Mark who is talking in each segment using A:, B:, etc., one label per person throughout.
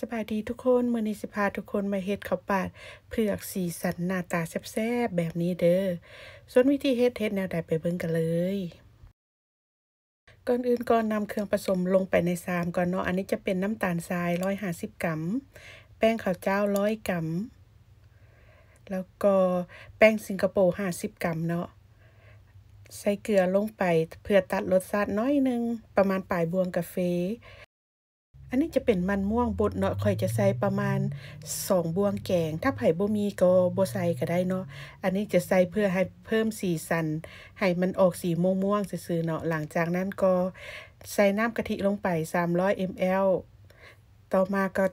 A: สบายดีทุกคนเมื่อนี้สิพาทุกคนมาเฮ็ดข้าวปาดเผือกสีสันหน้าตาแซ่บๆ แบบนี้เด้อ ส่วนวิธีเฮ็ดเฮ็ดแนวใดไปเบิ่งกันเลย ก่อนอื่นก่อนนำเครื่องผสมลงไปในซามก่อนเนาะ อันนี้จะเป็นน้ำตาลทรายร้อยห้าสิบกรัม แป้งข้าวเจ้าร้อยกรัม แล้วก็แป้งสิงคโปร์ห้าสิบกรัมเนาะ ใส่เกลือลงไปเพื่อตัดรสชาติน้อยนึงประมาณปลายบวงกาแฟอันนี้จะเป็นมันม่วงบดเนาะค่อยจะใส่ประมาณสองบวงแกง ถ้าไผ่บ่มี ก็บ่ใส่ก็ได้เนาะ อันนี้จะใส่เพื่อให้เพิ่มสีสัน ให้มันออกสีม่วงม่วงซื่อเนาะ หลังจากนั้นก็ใส่น้ำกะทิลงไป 300 ml ต่อมาก็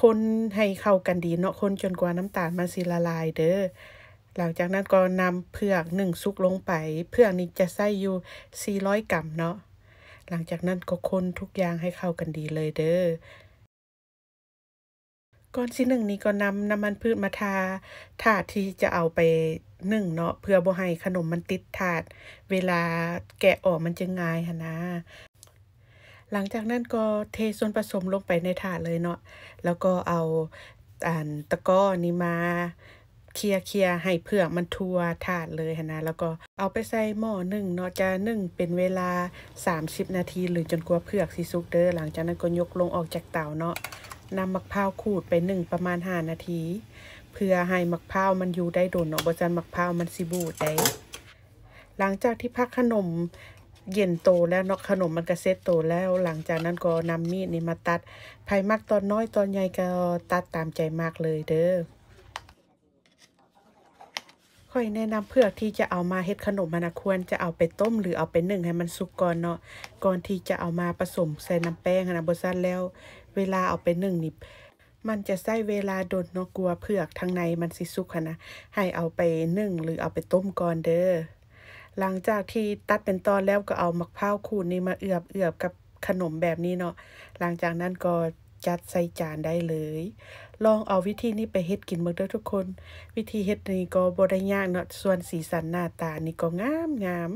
A: คนให้เข้ากันดีเนาะ คนจนกว่าน้ำตาลมันสิละลายเด้อ หลังจากนั้นก็นำเผือกหนึ่งซุกลงไป เผือกนี้จะใส่อยู่ 400กรัมเนาะหลังจากนั้นก็คนทุกอย่างให้เข้ากันดีเลยเด้อ ก่อนสิหนึ่งนี้ก็นำน้ำมันพืชมาทาถาดที่จะเอาไปหนึ่งเนาะเพื่อบ่ให้ขนมมันติดถาดเวลาแกะออกมันจะง่ายหนะ หลังจากนั้นก็เทส่วนผสมลงไปในถาดเลยเนาะแล้วก็เอาอันตะก้อนี้มาเคลียเคียให้เพื่อมันทั่วถาดเลยนะ แล้วก็เอาไปใส่หม้อนึ่งเนาะจะนึ่ง เป็นเวลา 30 นาทีหรือจนกว่าเผือกสิสุก เด้อหลังจากนั้นก็ยกลงออกจากเตาเนาะนำมะพร้าวขูดไปนึ่งประมาณ 5 นาที เพื่อให้มะพร้าวมันอยู่ได้โดนเนาะบ่จันมะพร้าวมันสิบูดได้หลังจากที่พักขนมเย็นโตแล้วเนาะ ขนมมันก็เซ็ตโตแล้วหลังจากนั้นก็นำมีดนี่มาตัดไผ่มักตอนน้อยตอนใหญ่ก็ตัดตามใจมากเลยเด้อค่อยแนะนำเพื่อที่จะเอามาเฮ็ดขนมมันควรจะเอาไปต้มหรือเอาไปนึ่ง ให้มันสุกก่อนเนาะก่อนที่จะเอามาผสมใส่น้าแป้งนะบ่ซันแล้วเวลาเอาไปนึ่งนี่มันจะใช้เวลาโดนเนาะกลัวเผือกทางในมันสิสุกนะให้เอาไปนึ่ง หรือเอาไปต้มก่อนเด้อหลังจากที่ตัดเป็นตอนแล้วก็เอามะพร้าวขูดนี่มาเอือบเอือบกับขนมแบบนี้เนาะหลังจากนั้นก็จัดใส่จานได้เลย ลองเอาวิธีนี้ไปเฮ็ดกินเมื่งเด้อทุกคน วิธีเฮ็ดนี่ก็บ่ได้ยากเนาะส่วนสีสันหน้าตานี่ก็งามงาม